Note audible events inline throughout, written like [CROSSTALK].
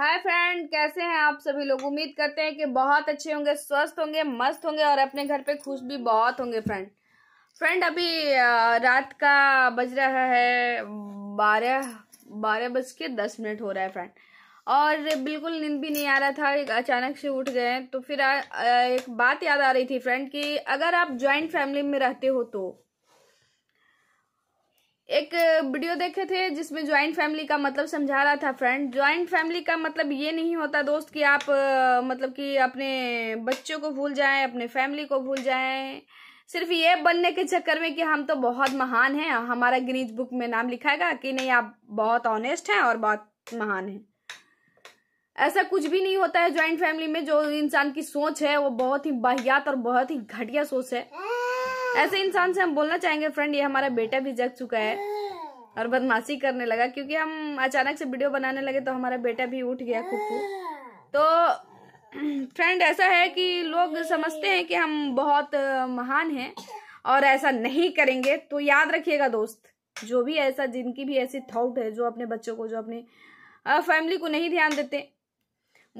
Hi friend कैसे हैं आप सभी लोग उम्मीद करते हैं कि बहुत अच्छे होंगे स्वस्थ होंगे मस्त होंगे और अपने घर पे खुश भी बहुत होंगे फ्रेंड फ्रेंड अभी रात का बज रहा है बारह बारह बज के दस मिनट हो रहा है फ्रेंड और बिल्कुल नींद भी नहीं आ रहा था अचानक से उठ गए तो फिर आ, एक बात याद आ रही थी फ्रेंड कि अगर आप ज्वाइंट फैमिली में रहते हो तो एक वीडियो देखे थे जिसमें ज्वाइंट फैमिली का मतलब समझा रहा था फ्रेंड ज्वाइंट फैमिली का मतलब ये नहीं होता दोस्त कि आप मतलब कि अपने बच्चों को भूल जाएं अपने फैमिली को भूल जाएं सिर्फ ये बनने के चक्कर में कि हम तो बहुत महान हैं हमारा ग्रीज बुक में नाम लिखाएगा कि नहीं आप बहुत ऑनेस्ट हैं और बहुत महान हैं ऐसा कुछ भी नहीं होता है ज्वाइंट फैमिली में जो इंसान की सोच है वो बहुत ही बाहियात और बहुत ही घटिया सोच है ऐसे इंसान से हम बोलना चाहेंगे फ्रेंड ये हमारा बेटा भी जग चुका है और बदमाशी करने लगा क्योंकि हम अचानक से वीडियो बनाने लगे तो हमारा बेटा भी उठ गया कुकू तो फ्रेंड ऐसा है कि लोग समझते हैं कि हम बहुत महान हैं और ऐसा नहीं करेंगे तो याद रखिएगा दोस्त जो भी ऐसा जिनकी भी ऐसी थॉट है जो अपने बच्चों को जो अपनी फैमिली को नहीं ध्यान देते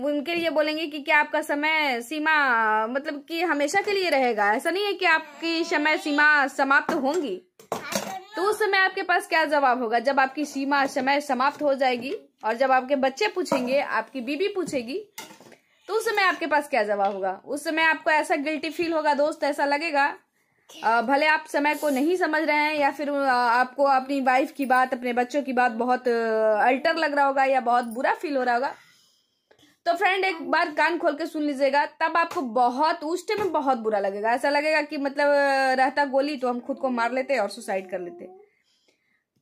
उनके लिए बोलेंगे कि क्या आपका समय सीमा मतलब कि हमेशा के लिए रहेगा ऐसा नहीं है कि आपकी समय सीमा समाप्त होंगी तो उस समय आपके पास क्या जवाब होगा जब आपकी सीमा समय समाप्त हो जाएगी और जब आपके बच्चे पूछेंगे आपकी बीबी पूछेगी तो उस समय आपके पास क्या जवाब होगा उस समय आपको ऐसा गिल्टी फील होगा दोस्त ऐसा लगेगा भले आप समय को नहीं समझ रहे हैं या फिर आपको अपनी वाइफ की बात अपने बच्चों की बात बहुत अल्टर लग रहा होगा या बहुत बुरा फील हो रहा होगा तो फ्रेंड एक बार कान खोल के सुन लीजिएगा तब आपको बहुत उस टाइम में बहुत बुरा लगेगा ऐसा लगेगा कि मतलब रहता गोली तो हम खुद को मार लेते और सुसाइड कर लेते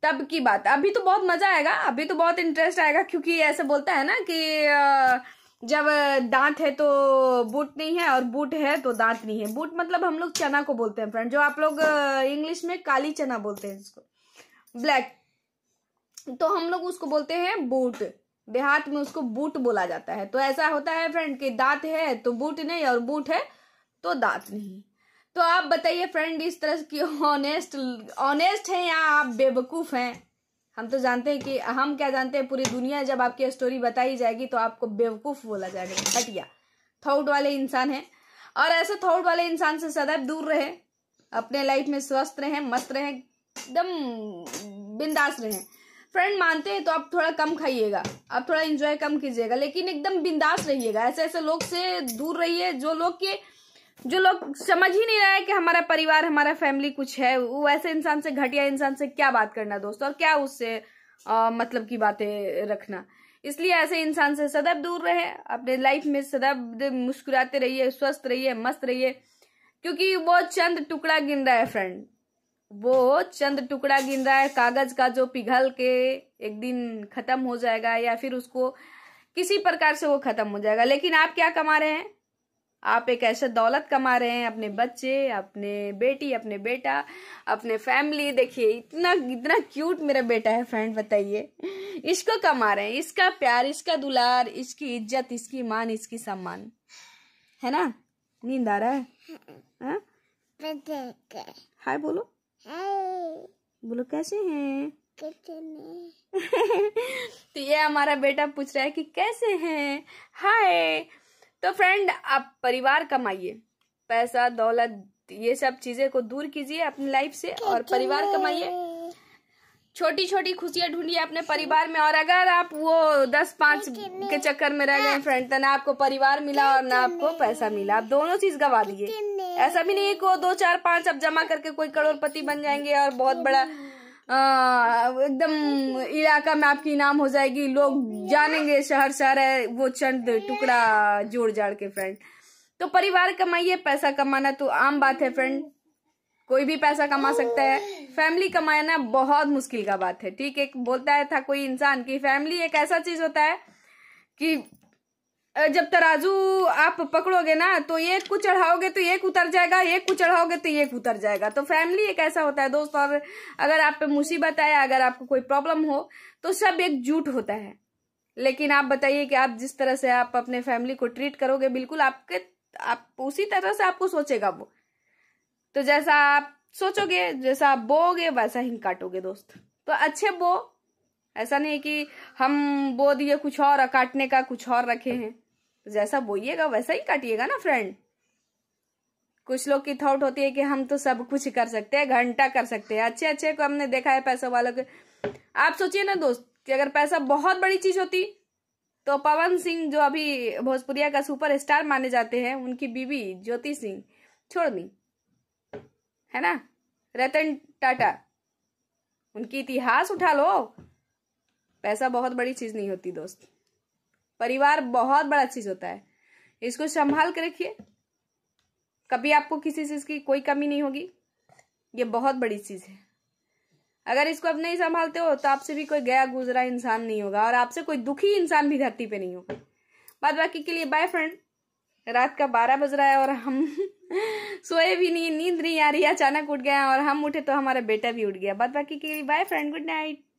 तब की बात अभी तो बहुत मजा आएगा अभी तो बहुत इंटरेस्ट आएगा क्योंकि ऐसे बोलता है ना कि जब दांत है तो बूट नहीं है और बूट है तो दांत नहीं है बूट मतलब हम लोग चना को बोलते हैं फ्रेंड जो आप लोग इंग्लिश में काली चना बोलते हैं इसको ब्लैक तो हम लोग उसको बोलते हैं बूट देहात में उसको बूट बोला जाता है तो ऐसा होता है फ्रेंड कि दांत है तो बूट नहीं और बूट है तो दांत नहीं तो आप बताइए फ्रेंड इस तरह की ऑनेस्ट ऑनेस्ट हैं या आप बेवकूफ़ हैं हम तो जानते हैं कि हम क्या जानते हैं पूरी दुनिया जब आपकी स्टोरी बताई जाएगी तो आपको बेवकूफ़ बोला जाएगा घटिया थाउट वाले इंसान हैं और ऐसे थाउट वाले इंसान से सदैव दूर रहे अपने लाइफ में स्वस्थ रहें मस्त रहें एकदम बिंदास रहें फ्रेंड मानते हैं तो आप थोड़ा कम खाइएगा आप थोड़ा इंजॉय कम कीजिएगा लेकिन एकदम बिंदास रहिएगा ऐसे ऐसे लोग से दूर रहिए जो लोग के जो लोग समझ ही नहीं रहा है कि हमारा परिवार हमारा फैमिली कुछ है वो ऐसे इंसान से घटिया इंसान से क्या बात करना दोस्तों और क्या उससे आ, मतलब की बातें रखना इसलिए ऐसे इंसान से सदैव दूर रहे अपने लाइफ में सदैव मुस्कुराते रहिए स्वस्थ रहिए मस्त रहिए क्योंकि वो चंद टुकड़ा गिन रहा है फ्रेंड वो चंद टुकड़ा गिन रहा है कागज का जो पिघल के एक दिन खत्म हो जाएगा या फिर उसको किसी प्रकार से वो खत्म हो जाएगा लेकिन आप क्या कमा रहे हैं आप एक ऐसा दौलत कमा रहे हैं अपने बच्चे अपने बेटी अपने बेटा अपने फैमिली देखिए इतना इतना क्यूट मेरा बेटा है फ्रेंड बताइए इसको कमा रहे हैं इसका प्यार इसका दुलार इसकी इज्जत इसकी मान इसकी सम्मान है ना नींद आ रहा है हाय हाँ? हाँ, बोलो बोलो कैसे हैं [LAUGHS] तो ये हमारा बेटा पूछ रहा है कि कैसे हैं हाय तो फ्रेंड आप परिवार कमाइए पैसा दौलत ये सब चीज़ें को दूर कीजिए अपनी लाइफ से और परिवार कमाइए छोटी छोटी खुशियां ढूंढिए अपने परिवार में और अगर आप वो दस पाँच के चक्कर में रह गए फ्रेंड हाँ। तो ना आपको परिवार मिला और ना आपको पैसा मिला आप दोनों चीज गवा लीजिए ऐसा भी नहीं है को दो चार पाँच आप जमा करके कोई करोड़पति बन जाएंगे और बहुत बड़ा एकदम इलाका में आपकी इनाम हो जाएगी लोग जानेंगे शहर शहर है वो चंद टुकड़ा जोड़ जाड़ के फ्रेंड तो परिवार कमाइए पैसा कमाना तो आम बात है फ्रेंड कोई भी पैसा कमा सकता है फैमिली कमाना बहुत मुश्किल का बात है ठीक है बोलता है था कोई इंसान की फैमिली एक ऐसा चीज होता है कि जब तराजू आप पकड़ोगे ना तो एक कुछ चढ़ाओगे तो एक उतर जाएगा एक कुछ चढ़ाओगे तो एक उतर जाएगा तो फैमिली एक ऐसा होता है दोस्त और अगर आप पे मुसीबत आए अगर आपको कोई प्रॉब्लम हो तो सब एकजुट होता है लेकिन आप बताइए कि आप जिस तरह से आप अपने फैमिली को ट्रीट करोगे बिल्कुल आपके आप उसी तरह से आपको सोचेगा वो तो जैसा आप सोचोगे जैसा आप बोगे वैसा ही काटोगे दोस्त तो अच्छे बो ऐसा नहीं कि हम बो दिए कुछ और काटने का कुछ और रखे हैं तो जैसा बोइएगा वैसा ही काटिएगा ना फ्रेंड कुछ लोग की थॉट होती है कि हम तो सब कुछ कर सकते हैं घंटा कर सकते हैं अच्छे अच्छे को हमने देखा है पैसों वालों के आप सोचिए ना दोस्त कि अगर पैसा बहुत बड़ी चीज होती तो पवन सिंह जो अभी भोजपुरिया का सुपर स्टार माने जाते हैं उनकी बीवी ज्योति सिंह छोड़ दी है ना रतन टाटा उनकी इतिहास उठा लो पैसा बहुत बड़ी चीज नहीं होती दोस्त परिवार बहुत बड़ा चीज होता है इसको संभाल के रखिए कभी आपको किसी चीज की कोई कमी नहीं होगी ये बहुत बड़ी चीज है अगर इसको आप नहीं संभालते हो तो आपसे भी कोई गया गुजरा इंसान नहीं होगा और आपसे कोई दुखी इंसान भी धरती पे नहीं होगा बाद बाकी के लिए बाय फ्रेंड रात का बारह बज रहा है और हम सोए भी नहीं नींद नहीं आ रही अचानक उठ गया और हम उठे तो हमारा बेटा भी उठ गया बात बाकी की बाय फ्रेंड गुड नाइट